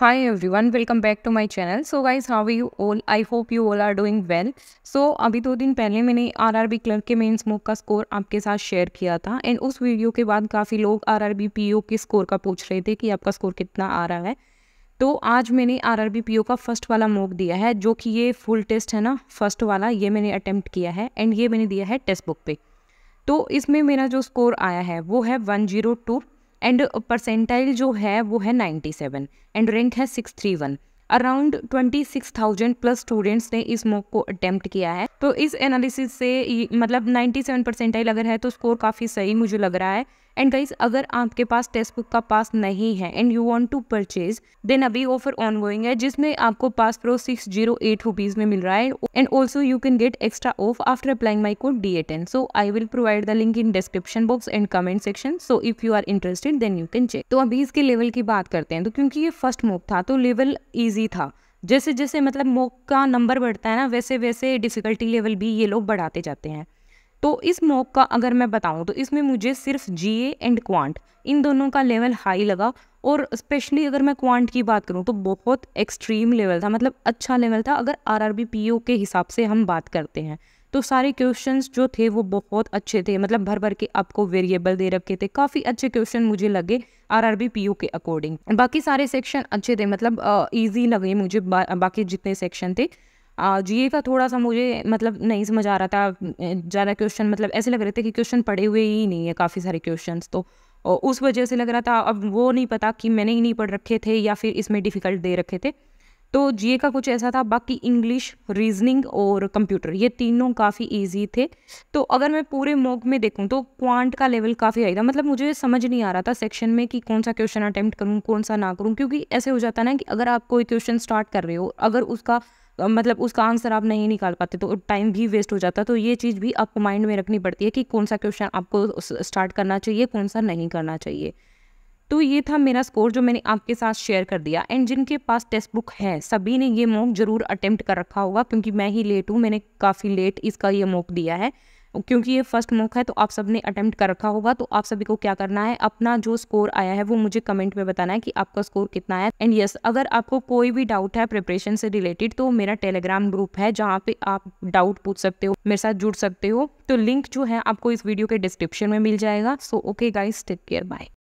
high everyone welcome back to my channel so guys how you all I hope you all are doing well so अभी दो दिन पहले मैंने R R B clerk के mains mock का score आपके साथ share किया था एंड उस वीडियो के बाद काफ़ी लोग R R B P O के स्कोर का पूछ रहे थे कि आपका स्कोर कितना आ रहा है तो आज मैंने R R B P O का फर्स्ट वाला मोक दिया है जो कि ये फुल टेस्ट है ना फर्स्ट वाला ये मैंने अटैम्प्ट किया है एंड ये मैंने दिया है टेस्ट बुक पे तो इसमें मेरा जो स्कोर आया है वो है one zero two and percentile जो है वो है 97 एंड रैंक है 631 अराउंड थाउजेंड प्लस स्टूडेंट्स ने इस मॉक को अटेम्प्ट किया है तो इस एनालिसिस से मतलब 97 परसेंटाइल अगर है तो स्कोर काफ़ी सही मुझे लग रहा है एंड गाइज अगर आपके पास टेक्स्ट बुक का पास नहीं है and you want to purchase then अभी ऑफर ऑन गोइंग है जिसमें आपको pass pro six zero eight rupees में मिल रहा है and also you can get extra off after applying my code D A ten so I will provide the link in description box and comment section so if you are interested then you can check तो अभी इसके level की बात करते हैं तो क्योंकि ये फर्स्ट मोक था तो लेवल ईजी था जैसे जैसे मतलब मोक का नंबर बढ़ता है ना वैसे वैसे डिफिकल्टी लेवल भी ये लोग बढ़ाते जाते हैं तो इस मॉक का अगर मैं बताऊँ तो इसमें मुझे सिर्फ जीए एंड क्वांट इन दोनों का लेवल हाई लगा और स्पेशली अगर मैं क्वांट की बात करूँ तो बहुत एक्सट्रीम लेवल था मतलब अच्छा लेवल था अगर आर आर के हिसाब से हम बात करते हैं तो सारे क्वेश्चंस जो थे वो बहुत अच्छे थे मतलब भर भर के आपको वेरिएबल दे रखे थे काफ़ी अच्छे क्वेश्चन मुझे लगे आर आर बी पी के अकॉर्डिंग बाकी सारे सेक्शन अच्छे थे मतलब ईजी लगे मुझे बा, बाकी जितने सेक्शन थे जी का थोड़ा सा मुझे मतलब नहीं समझ आ रहा था ज़्यादा क्वेश्चन मतलब ऐसे लग रहे थे कि क्वेश्चन पढ़े हुए ही नहीं है काफ़ी सारे क्वेश्चंस तो उस वजह से लग रहा था अब वो नहीं पता कि मैंने ही नहीं पढ़ रखे थे या फिर इसमें डिफ़िकल्ट दे रखे थे तो जीए का कुछ ऐसा था बाकी इंग्लिश रीजनिंग और कंप्यूटर ये तीनों काफ़ी इजी थे तो अगर मैं पूरे मॉक में देखूं तो क्वांट का लेवल काफ़ी हाई था मतलब मुझे समझ नहीं आ रहा था सेक्शन में कि कौन सा क्वेश्चन अटैम्प्ट करूं कौन सा ना करूं क्योंकि ऐसे हो जाता ना कि अगर आप कोई क्वेश्चन स्टार्ट कर रहे हो अगर उसका मतलब उसका आंसर आप नहीं निकाल पाते तो टाइम भी वेस्ट हो जाता है तो ये चीज़ भी आपको माइंड में रखनी पड़ती है कि कौन सा क्वेश्चन आपको स्टार्ट करना चाहिए कौन सा नहीं करना चाहिए तो ये था मेरा स्कोर जो मैंने आपके साथ शेयर कर दिया एंड जिनके पास टेक्स्ट बुक है सभी ने ये मॉक जरूर अटेम्प्ट कर रखा होगा क्योंकि मैं ही लेट हूँ मैंने काफ़ी लेट इसका ये मॉक दिया है क्योंकि ये फर्स्ट मॉक है तो आप सब ने अटैम्प्ट कर रखा होगा तो आप सभी को क्या करना है अपना जो स्कोर आया है वो मुझे कमेंट में बताना है कि आपका स्कोर कितना है एंड यस yes, अगर आपको कोई भी डाउट है प्रिपरेशन से रिलेटेड तो मेरा टेलीग्राम ग्रुप है जहाँ पे आप डाउट पूछ सकते हो मेरे साथ जुड़ सकते हो तो लिंक जो है आपको इस वीडियो के डिस्क्रिप्शन में मिल जाएगा so okay guys take care bye